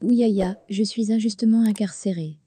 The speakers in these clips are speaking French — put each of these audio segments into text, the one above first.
Ouyaya, je suis injustement incarcéré.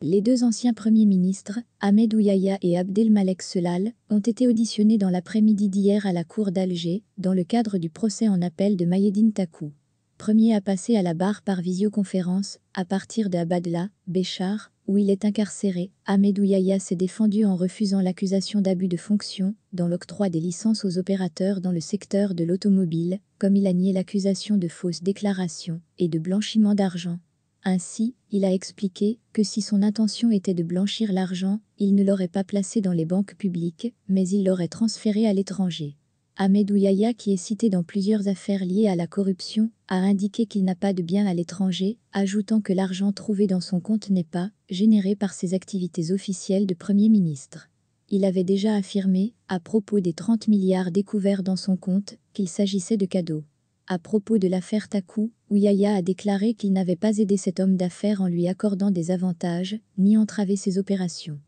Les deux anciens premiers ministres, Ahmed Ouyaya et Abdelmalek Selal, ont été auditionnés dans l'après-midi d'hier à la cour d'Alger, dans le cadre du procès en appel de Mayedine Takou premier à passer à la barre par visioconférence, à partir de Abadla, Béchar, où il est incarcéré, Ahmed Ouyaya s'est défendu en refusant l'accusation d'abus de fonction dans l'octroi des licences aux opérateurs dans le secteur de l'automobile, comme il a nié l'accusation de fausses déclarations et de blanchiment d'argent. Ainsi, il a expliqué que si son intention était de blanchir l'argent, il ne l'aurait pas placé dans les banques publiques, mais il l'aurait transféré à l'étranger. Ahmed Ouyaya, qui est cité dans plusieurs affaires liées à la corruption, a indiqué qu'il n'a pas de biens à l'étranger, ajoutant que l'argent trouvé dans son compte n'est pas généré par ses activités officielles de Premier ministre. Il avait déjà affirmé, à propos des 30 milliards découverts dans son compte, qu'il s'agissait de cadeaux. À propos de l'affaire Taku, Ouyaya a déclaré qu'il n'avait pas aidé cet homme d'affaires en lui accordant des avantages, ni entravé ses opérations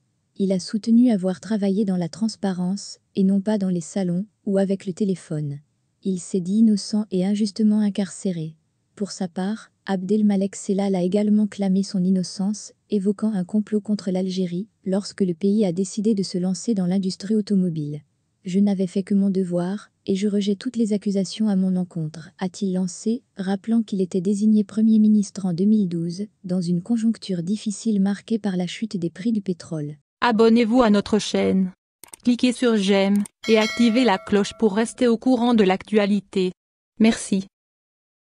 il a soutenu avoir travaillé dans la transparence, et non pas dans les salons, ou avec le téléphone. Il s'est dit innocent et injustement incarcéré. Pour sa part, Abdelmalek Selal a également clamé son innocence, évoquant un complot contre l'Algérie, lorsque le pays a décidé de se lancer dans l'industrie automobile. Je n'avais fait que mon devoir, et je rejette toutes les accusations à mon encontre, a-t-il lancé, rappelant qu'il était désigné Premier ministre en 2012, dans une conjoncture difficile marquée par la chute des prix du pétrole. Abonnez-vous à notre chaîne. Cliquez sur j'aime et activez la cloche pour rester au courant de l'actualité. Merci.